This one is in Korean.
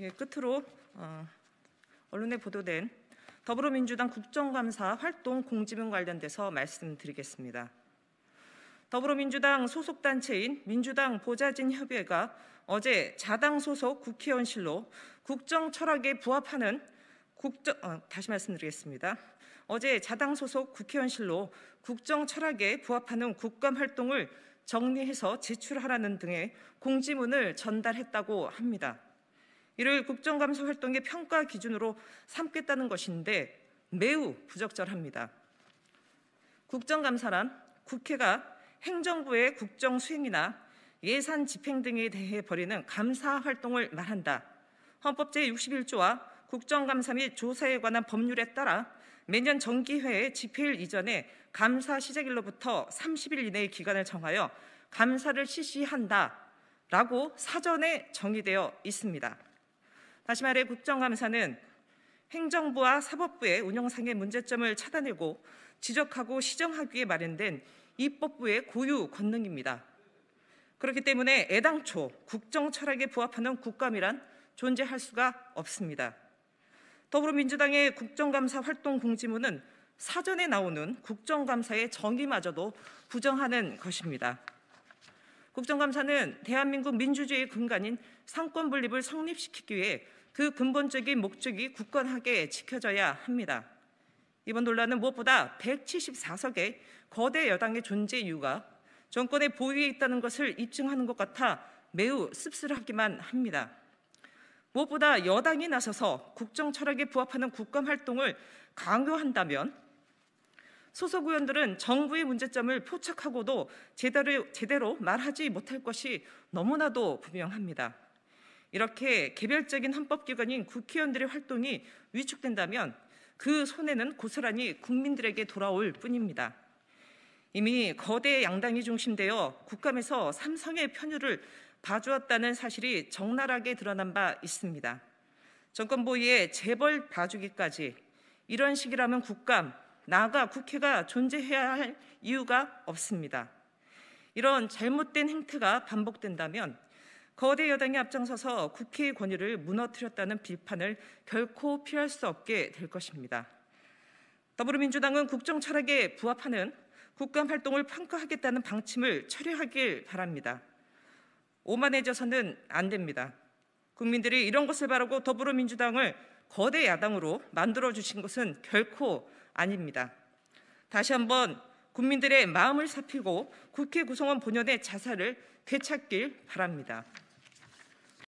예, 끝으로 어, 언론에 보도된 더불어민주당 국정감사 활동 공지문 관련돼서 말씀드리겠습니다. 더불어민주당 소속 단체인 민주당 보좌진 협의회가 어제 자당 소속 국회의원실로 국정 철학에 부합하는 국정 어, 다시 말씀드리겠습니다. 어제 자당 소속 국회의원실로 국정 철학에 부합하는 국감 활동을 정리해서 제출하라는 등의 공지문을 전달했다고 합니다. 이를 국정감사 활동의 평가 기준으로 삼겠다는 것인데 매우 부적절합니다. 국정감사란 국회가 행정부의 국정 수행이나 예산 집행 등에 대해 벌이는 감사 활동을 말한다. 헌법 제61조와 국정감사 및 조사에 관한 법률에 따라 매년 정기회의 집회일 이전에 감사 시작일로부터 30일 이내의 기간을 정하여 감사를 실시한다라고 사전에 정의되어 있습니다. 다시 말해 국정감사는 행정부와 사법부의 운영상의 문제점을 찾아내고 지적하고 시정하기에 마련된 입법부의 고유 권능입니다. 그렇기 때문에 애당초 국정 철학에 부합하는 국감이란 존재할 수가 없습니다. 더불어민주당의 국정감사 활동 공지문은 사전에 나오는 국정감사의 정의마저도 부정하는 것입니다. 국정감사는 대한민국 민주주의의 근간인 상권 분립을 성립시키기 위해 그 근본적인 목적이 굳건하게 지켜져야 합니다. 이번 논란은 무엇보다 174석의 거대 여당의 존재 이유가 정권의 보위에 있다는 것을 입증하는 것 같아 매우 씁쓸하기만 합니다. 무엇보다 여당이 나서서 국정 철학에 부합하는 국감 활동을 강요한다면 소속 의원들은 정부의 문제점을 포착하고도 제대로, 제대로 말하지 못할 것이 너무나도 분명합니다. 이렇게 개별적인 헌법기관인 국회의원들의 활동이 위축된다면 그 손해는 고스란히 국민들에게 돌아올 뿐입니다. 이미 거대 양당이 중심되어 국감에서 삼성의 편유를 봐주었다는 사실이 적나라하게 드러난 바 있습니다. 정권보위에 재벌 봐주기까지 이런 식이라면 국감 나아가 국회가 존재해야 할 이유가 없습니다. 이런 잘못된 행태가 반복된다면 거대 여당이 앞장서서 국회의 권위를 무너뜨렸다는 비판을 결코 피할 수 없게 될 것입니다. 더불어민주당은 국정 철학에 부합하는 국감 활동을 평가하겠다는 방침을 철회하길 바랍니다. 오만해져서는 안 됩니다. 국민들이 이런 것을 바라고 더불어민주당을 거대 야당으로 만들어 주신 것은 결코 아닙니다. 다시 한번 국민들의 마음을 살피고 국회 구성원 본연의 자살을 되찾길 바랍니다.